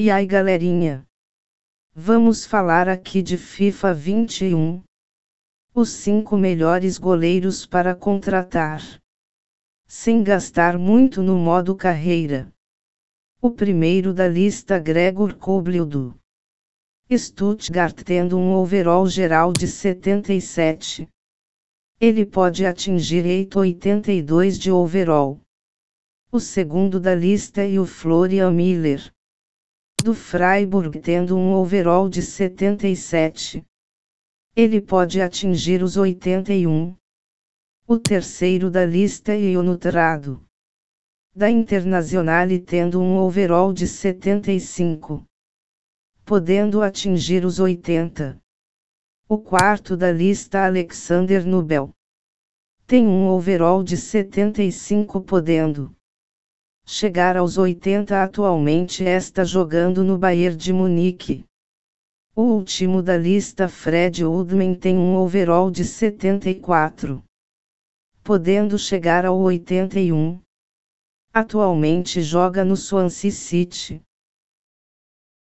E ai galerinha? Vamos falar aqui de FIFA 21. Os 5 melhores goleiros para contratar. Sem gastar muito no modo carreira. O primeiro da lista Gregor Koblildo. Stuttgart tendo um overall geral de 77. Ele pode atingir 8,82 de overall. O segundo da lista é o Florian Miller do Freiburg tendo um overall de 77. Ele pode atingir os 81. O terceiro da lista é Nutrado, Da Internazionale tendo um overall de 75. Podendo atingir os 80. O quarto da lista Alexander Nubel. Tem um overall de 75 podendo chegar aos 80 atualmente está jogando no Bayern de Munique. O último da lista Fred Woodman tem um overall de 74, podendo chegar ao 81. Atualmente joga no Swansea City.